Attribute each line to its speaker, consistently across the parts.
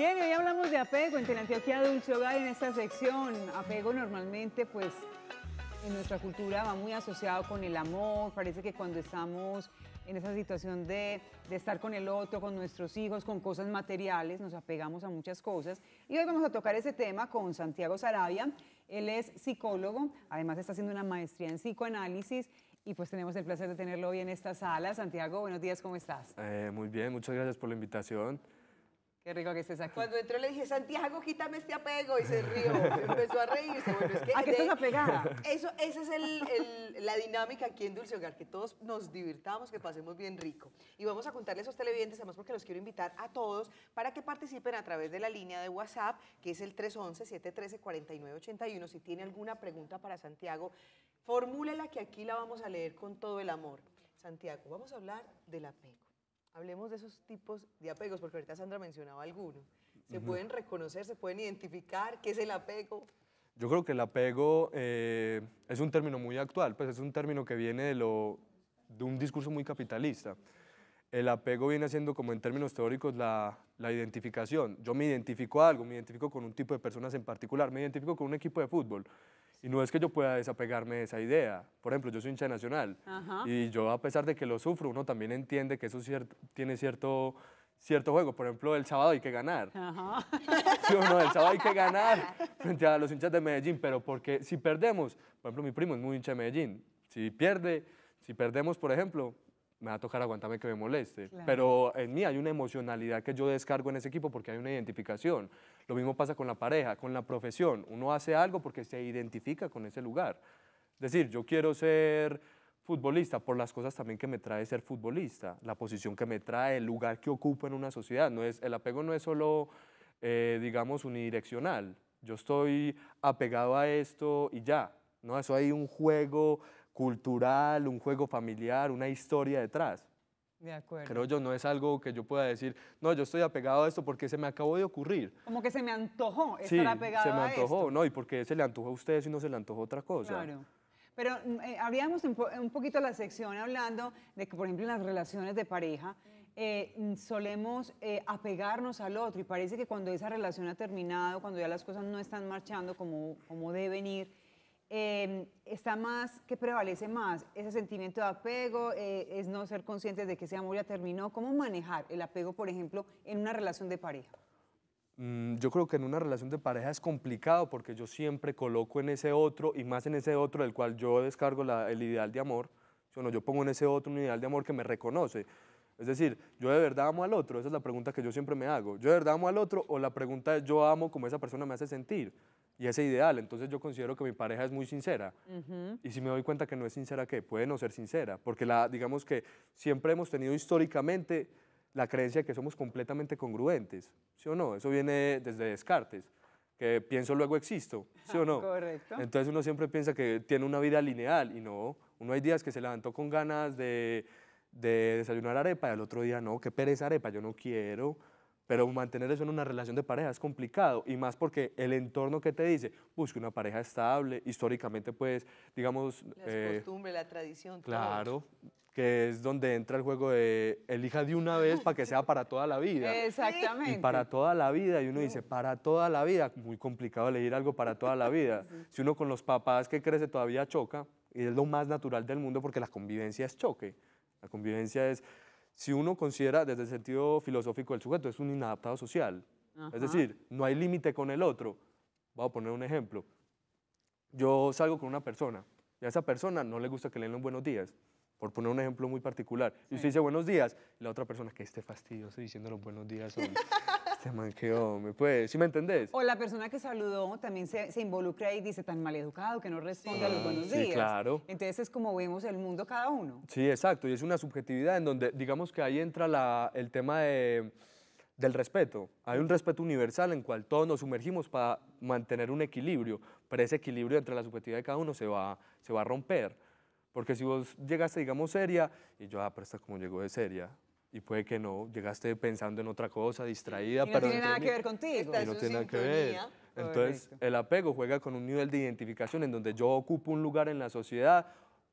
Speaker 1: Bien, hoy hablamos de apego en de Dulce Hogar en esta sección. Apego normalmente, pues, en nuestra cultura va muy asociado con el amor. Parece que cuando estamos en esa situación de, estar con el otro, con nuestros hijos, con cosas materiales, nos apegamos a muchas cosas. Y hoy vamos a tocar ese tema con Santiago Sarabia. Él es psicólogo, además está haciendo una maestría en psicoanálisis y pues tenemos el placer de tenerlo hoy en esta sala. Santiago, buenos días, ¿cómo estás?
Speaker 2: Eh, muy bien, muchas gracias por la invitación.
Speaker 1: Qué rico que estés aquí. Cuando entró le dije, Santiago, quítame
Speaker 3: este apego. Y se rió. Empezó a reírse. Bueno, es que estás apegada? esa es la dinámica aquí en Dulce Hogar, que todos nos divirtamos, que pasemos bien rico. Y vamos a contarles a los televidentes, además porque los quiero invitar a todos, para que participen a través de la línea de WhatsApp, que es el 311-713-4981. Si tiene alguna pregunta para Santiago, la que aquí la vamos a leer con todo el amor. Santiago, vamos a hablar del apego. Hablemos de esos tipos de apegos, porque ahorita Sandra mencionaba algunos. ¿Se pueden reconocer, se pueden identificar? ¿Qué es el apego?
Speaker 2: Yo creo que el apego eh, es un término muy actual, pues es un término que viene de, lo, de un discurso muy capitalista. El apego viene siendo, como en términos teóricos, la, la identificación. Yo me identifico a algo, me identifico con un tipo de personas en particular, me identifico con un equipo de fútbol. Y no es que yo pueda desapegarme de esa idea. Por ejemplo, yo soy hincha nacional y yo a pesar de que lo sufro, uno también entiende que eso tiene cierto, cierto juego. Por ejemplo, el sábado hay que ganar. Sí o el sábado hay que ganar frente a los hinchas de Medellín, pero porque si perdemos, por ejemplo, mi primo es muy hincha de Medellín, si pierde, si perdemos, por ejemplo, me va a tocar aguantarme que me moleste. Pero en mí hay una emocionalidad que yo descargo en ese equipo porque hay una identificación. Lo mismo pasa con la pareja, con la profesión. Uno hace algo porque se identifica con ese lugar. Es decir, yo quiero ser futbolista por las cosas también que me trae ser futbolista, la posición que me trae, el lugar que ocupo en una sociedad. No es, el apego no es solo, eh, digamos, unidireccional. Yo estoy apegado a esto y ya. No, eso hay un juego cultural, un juego familiar, una historia detrás.
Speaker 1: De acuerdo. Creo
Speaker 2: yo, no es algo que yo pueda decir, no, yo estoy apegado a esto porque se me acabó de ocurrir.
Speaker 1: Como que se me antojó estar sí, apegado se me antojó, ¿no?
Speaker 2: Y porque se le antojó a ustedes y no se le antojó otra cosa. Claro.
Speaker 1: Pero mm, eh, abríamos un, poquito la sección hablando de que, por ejemplo, en las relaciones de pareja eh, mm, solemos eh, apegarnos al otro y parece que cuando esa relación ha terminado, cuando ya las cosas no están marchando como, como deben ir, eh, está más, que prevalece más? ¿Ese sentimiento de apego? Eh, ¿Es no ser conscientes de que ese amor ya terminó? ¿Cómo manejar el apego, por ejemplo, en una relación de pareja?
Speaker 2: Mm, yo creo que en una relación de pareja es complicado porque yo siempre coloco en ese otro y más en ese otro del cual yo descargo el ideal de amor. Yo, no, yo pongo en ese otro un ideal de amor que me reconoce. Es decir, ¿yo de verdad amo al otro? Esa es la pregunta que yo siempre me hago. ¿Yo de verdad amo al otro? O la pregunta es, ¿yo amo como esa persona me hace sentir? y ese ideal. Entonces yo considero que mi pareja es muy sincera. Y si me doy cuenta que no es sincera, ¿qué? Puede no ser sincera. Porque la, digamos que siempre hemos tenido históricamente la creencia de que somos completamente congruentes. ¿Sí o no? Eso viene desde Descartes que pienso luego existo, ¿sí o no? Correcto. Entonces uno siempre piensa que tiene una vida lineal y no, uno hay días que se levantó con ganas de, de desayunar arepa y al otro día no, qué pereza arepa, yo no quiero. Pero mantener eso en una relación de pareja es complicado y más porque el entorno que te dice, busca pues, una pareja estable, históricamente pues, digamos... La eh,
Speaker 1: costumbre, la tradición.
Speaker 2: Claro, que es donde entra el juego de elija de una vez para que sea para toda la vida.
Speaker 1: Exactamente. Y para
Speaker 2: toda la vida, y uno dice, para toda la vida, muy complicado elegir algo para toda la vida. Si uno con los papás que crece todavía choca, y es lo más natural del mundo porque la convivencia es choque, la convivencia es si uno considera desde el sentido filosófico del sujeto, es un inadaptado social. Es decir, no hay límite con el otro. Voy a poner un ejemplo. Yo salgo con una persona y a esa persona no le gusta que le den los buenos días, por poner un ejemplo muy particular. Y usted dice buenos días y la otra persona que esté fastidioso diciendo los buenos días. Se este man me pues, me entendés?
Speaker 1: O la persona que saludó también se, involucra y dice tan mal educado que no responde a los buenos sí, días. claro. Entonces es como vemos el mundo cada uno.
Speaker 2: Sí, exacto, y es una subjetividad en donde digamos que ahí entra la, el tema de, del respeto. Hay un respeto universal en cual todos nos sumergimos para mantener un equilibrio, pero ese equilibrio entre la subjetividad de cada uno se va, se va a romper. Porque si vos llegaste, digamos, seria, y yo, ah, pero esta como llegó de seria, y puede que no, llegaste pensando en otra cosa, distraída. Y no pero tiene nada que ver
Speaker 1: contigo. Y no tiene nada que ver.
Speaker 2: Entonces, el apego juega con un nivel de identificación en donde yo ocupo un lugar en la sociedad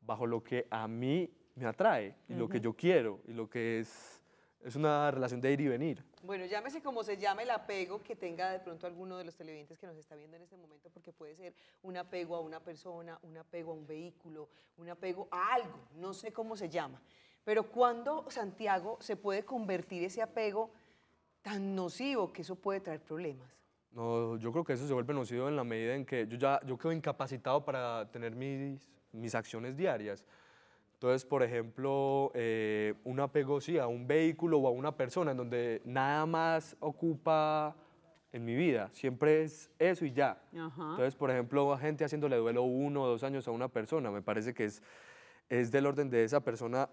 Speaker 2: bajo lo que a mí me atrae y lo que yo quiero y lo que es, es una relación de ir y venir.
Speaker 3: Bueno, llámese como se llame el apego que tenga de pronto alguno de los televidentes que nos está viendo en este momento, porque puede ser un apego a una persona, un apego a un vehículo, un apego a algo, no sé cómo se llama. Pero ¿cuándo, Santiago, se puede convertir ese apego tan nocivo que eso puede traer problemas?
Speaker 2: No, yo creo que eso se vuelve nocivo en la medida en que yo ya yo quedo incapacitado para tener mis, mis acciones diarias. Entonces, por ejemplo, eh, un apego sí, a un vehículo o a una persona en donde nada más ocupa en mi vida, siempre es eso y ya.
Speaker 1: Entonces,
Speaker 2: por ejemplo, a gente haciéndole duelo uno o dos años a una persona, me parece que es, es del orden de esa persona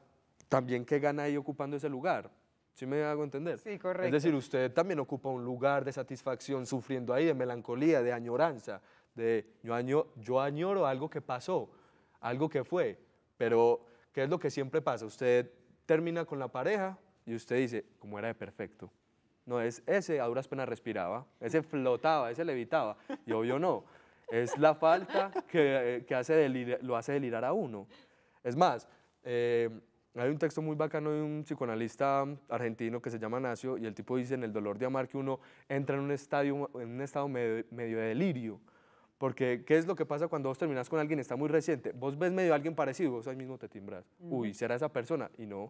Speaker 2: también qué gana ahí ocupando ese lugar. ¿Sí me hago entender? Sí, correcto. Es decir, usted también ocupa un lugar de satisfacción sufriendo ahí, de melancolía, de añoranza, de yo, añoro algo que pasó, algo que fue, pero ¿qué es lo que siempre pasa? Usted termina con la pareja y usted dice, como era de perfecto. No, es ese a duras penas respiraba, ese flotaba, ese levitaba, y obvio no. Es la falta que, eh, hace lo hace delirar a uno. Es más, eh, hay un texto muy bacano de un psicoanalista argentino que se llama Nacio y el tipo dice en el dolor de amar que uno entra en un, estadio, en un estado medio, de delirio. Porque, ¿qué es lo que pasa cuando vos terminás con alguien? Está muy reciente. Vos ves medio a alguien parecido, vos ahí mismo te timbras. Uy, ¿será esa persona? Y no.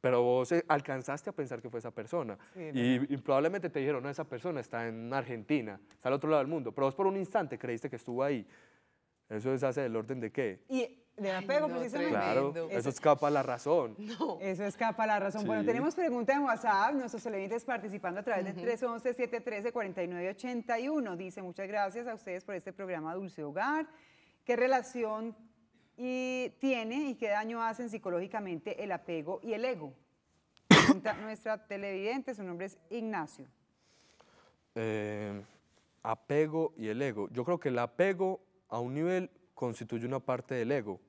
Speaker 2: Pero vos eh, alcanzaste a pensar que fue esa persona. y, probablemente te dijeron, no, esa persona está en Argentina, está al otro lado del mundo. Pero vos por un instante creíste que estuvo ahí. Eso hace del orden de qué.
Speaker 1: Y de apego, precisamente. Claro, eso,
Speaker 2: escapa a la razón.
Speaker 1: Eso escapa a la razón. Bueno, tenemos pregunta en WhatsApp, nuestros televidentes participando a través de del 311-713-4981. Dice, muchas gracias a ustedes por este programa Dulce Hogar. ¿Qué relación y, tiene y qué daño hacen psicológicamente el apego y el ego? Pregunta nuestra televidente, su nombre es Ignacio.
Speaker 2: Eh, apego y el ego. Yo creo que el apego a un nivel constituye una parte del ego.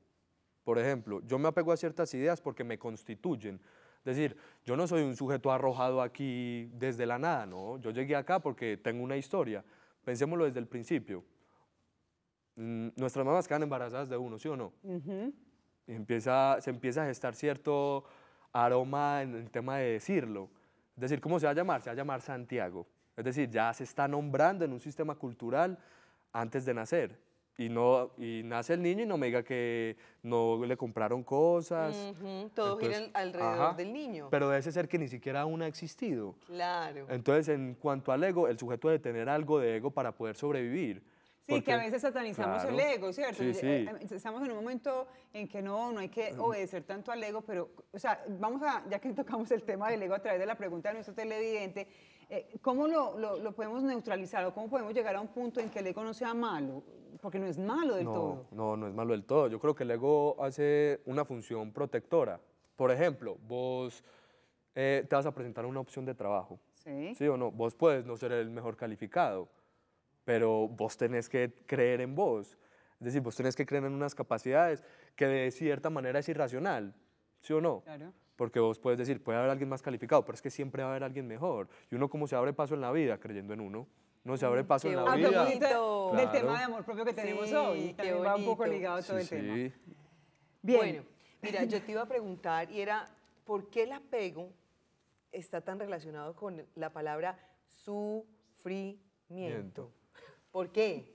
Speaker 2: Por ejemplo, yo me apego a ciertas ideas porque me constituyen. Es decir, yo no soy un sujeto arrojado aquí desde la nada, ¿no? Yo llegué acá porque tengo una historia. Pensémoslo desde el principio. Mm, nuestras mamás quedan embarazadas de uno, ¿sí o no?
Speaker 1: y
Speaker 2: empieza, se empieza a gestar cierto aroma en el tema de decirlo. Es decir, ¿cómo se va a llamar? Se va a llamar Santiago. Es decir, ya se está nombrando en un sistema cultural antes de nacer y, no, y nace el niño y no me diga que no le compraron cosas.
Speaker 3: todo gira alrededor del niño. Pero
Speaker 2: debe ser que ni siquiera aún ha existido.
Speaker 1: Claro.
Speaker 2: Entonces, en cuanto al ego, el sujeto debe tener algo de ego para poder sobrevivir. Sí, que a veces satanizamos el ego, ¿cierto? Eh, eh,
Speaker 1: estamos en un momento en que no, no hay que obedecer tanto al ego, pero, o sea, vamos a, ya que tocamos el tema del ego a través de la pregunta de nuestro televidente, eh, ¿Cómo lo, podemos neutralizar o cómo podemos llegar a un punto en que el ego no sea malo? Porque no es malo del todo.
Speaker 2: No, no es malo del todo. Yo creo que el ego hace una función protectora. Por ejemplo, vos eh, te vas a presentar una opción de trabajo. ¿Sí? ¿Sí? o no? Vos puedes no ser el mejor calificado, pero vos tenés que creer en vos. Es decir, vos tenés que creer en unas capacidades que de cierta manera es irracional. ¿Sí o no? Claro. Porque vos puedes decir, puede haber alguien más calificado, pero es que siempre va a haber alguien mejor. Y uno como se abre paso en la vida creyendo en uno, no se abre mm, paso en la vida. Del tema de
Speaker 1: amor propio que tenemos hoy, que va un poco ligado a todo el tema.
Speaker 3: Bueno, mira, yo te iba a preguntar y era, ¿por qué el apego está tan relacionado con la palabra sufrimiento? ¿Por qué?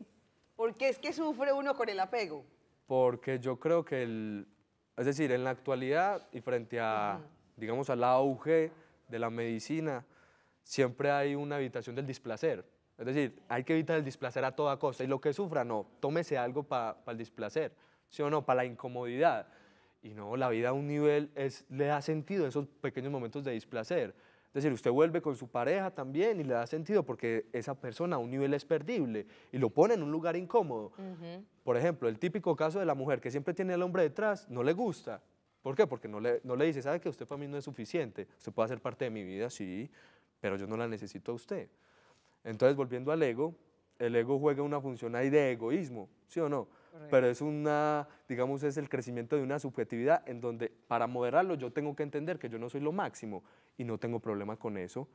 Speaker 3: ¿Por qué es que sufre uno con el apego?
Speaker 2: Porque yo creo que el, es decir, en la actualidad y frente a, digamos, al auge de la medicina, siempre hay una evitación del displacer. Es decir, hay que evitar el displacer a toda costa. Y lo que sufra, no, tómese algo para el displacer, ¿sí o no? Para la incomodidad. Y no, la vida a un nivel es, le da sentido esos pequeños momentos de displacer. Es decir, usted vuelve con su pareja también y le da sentido porque esa persona a un nivel es perdible y lo pone en un lugar incómodo. Por ejemplo, el típico caso de la mujer que siempre tiene al hombre detrás, no le gusta. ¿Por qué? Porque no le, no le dice, ¿sabe que usted para mí no es suficiente? Usted puede ser parte de mi vida, sí, pero yo no la necesito a usted. Entonces, volviendo al ego, el ego juega una función ahí de egoísmo, ¿sí o no? pero es una, digamos, es el crecimiento de una subjetividad en donde para moderarlo yo tengo que entender que yo no soy lo máximo y no tengo problema con eso,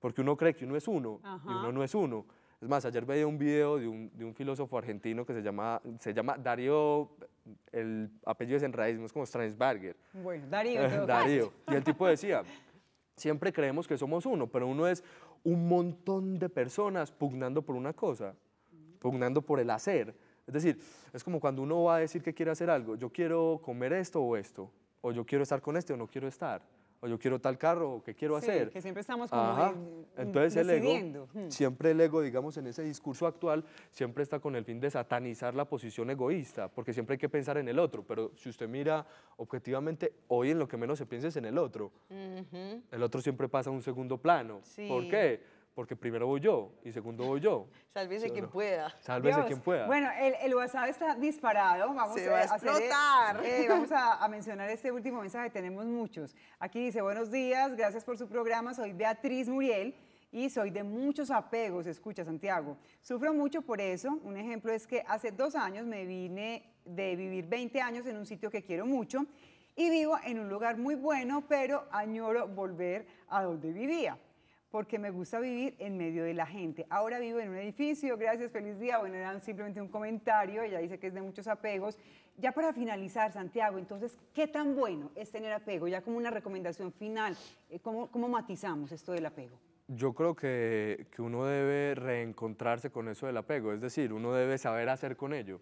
Speaker 2: porque uno cree que uno es uno y uno no es uno. Es más, ayer veía un video de un, filósofo argentino que se llama, se llama Darío, el apellido es en raíz, no es como Stransberger.
Speaker 1: Bueno, Darío. Darío.
Speaker 2: Y el tipo decía, siempre creemos que somos uno, pero uno es un montón de personas pugnando por una cosa, pugnando por el hacer. Es decir, es como cuando uno va a decir que quiere hacer algo, yo quiero comer esto o esto, o yo quiero estar con este o no quiero estar, o yo quiero tal carro o qué quiero hacer. que siempre estamos Entonces el ego, hmm. siempre el ego, digamos, en ese discurso actual, siempre está con el fin de satanizar la posición egoísta, porque siempre hay que pensar en el otro, pero si usted mira objetivamente, hoy en lo que menos se piensa es en el otro. El otro siempre pasa a un segundo plano. ¿Por qué? porque primero voy yo y segundo voy yo.
Speaker 1: Sálvese quien pueda. Sálvese quien pueda. Bueno, el, WhatsApp está disparado. Vamos a, va eh, explotar. Eh, vamos a, mencionar este último mensaje, tenemos muchos. Aquí dice, buenos días, gracias por su programa, soy Beatriz Muriel. Y soy de muchos apegos, escucha Santiago. Sufro mucho por eso. Un ejemplo es que hace dos años me vine de vivir 20 años en un sitio que quiero mucho y vivo en un lugar muy bueno, pero añoro volver a donde vivía porque me gusta vivir en medio de la gente. Ahora vivo en un edificio, gracias, feliz día. Bueno, era simplemente un comentario, ella dice que es de muchos apegos. Ya para finalizar, Santiago, entonces, ¿qué tan bueno es tener apego? Ya como una recomendación final, eh, ¿cómo, matizamos esto del apego?
Speaker 2: Yo creo que, que uno debe reencontrarse con eso del apego, es decir, uno debe saber hacer con ello,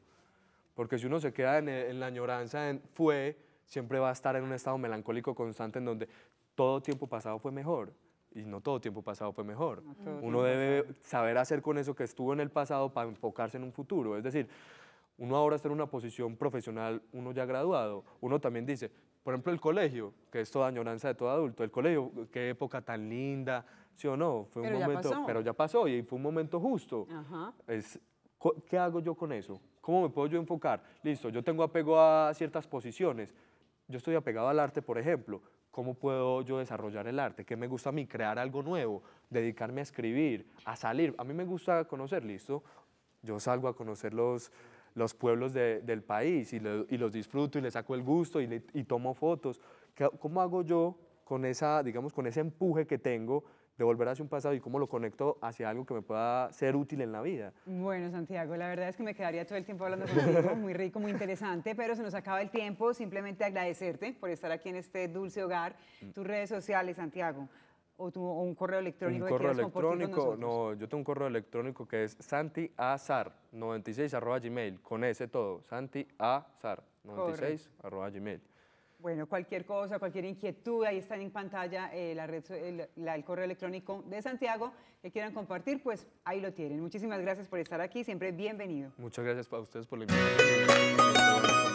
Speaker 2: porque si uno se queda en, en la añoranza, en, fue, siempre va a estar en un estado melancólico constante en donde todo tiempo pasado fue mejor y no todo tiempo pasado fue mejor. uno debe saber hacer con eso que estuvo en el pasado para enfocarse en un futuro. Es decir, uno ahora está en una posición profesional, uno ya graduado, uno también dice, por ejemplo, el colegio, que es toda añoranza de todo adulto, el colegio, qué época tan linda, sí o no, fue pero un momento, pero ya pasó y fue un momento justo. Es, ¿Qué hago yo con eso? ¿Cómo me puedo yo enfocar? Listo, yo tengo apego a ciertas posiciones, yo estoy apegado al arte, por ejemplo, cómo puedo yo desarrollar el arte, qué me gusta a mí, crear algo nuevo, dedicarme a escribir, a salir. A mí me gusta conocer, listo. Yo salgo a conocer los, los pueblos del país y, y, los disfruto y le saco el gusto y, y tomo fotos. ¿Cómo hago yo con, esa, digamos, con ese empuje que tengo de volver hacia un pasado y cómo lo conecto hacia algo que me pueda ser útil en la vida.
Speaker 1: Bueno, Santiago, la verdad es que me quedaría todo el tiempo hablando contigo, muy rico, muy interesante, pero se nos acaba el tiempo, simplemente agradecerte por estar aquí en este dulce hogar, mm. tus redes sociales, Santiago. O, tu, un correo electrónico. correo electrónico,
Speaker 2: no, yo tengo un correo electrónico que es santiazar96 arroba gmail, con ese todo, santiazar96 arroba gmail.
Speaker 1: Bueno, cualquier cosa, cualquier inquietud, ahí están en pantalla eh, la red, el, correo electrónico de Santiago que quieran compartir, pues ahí lo tienen. Muchísimas gracias por estar aquí, siempre bienvenido.
Speaker 2: Muchas gracias para ustedes por la invitación.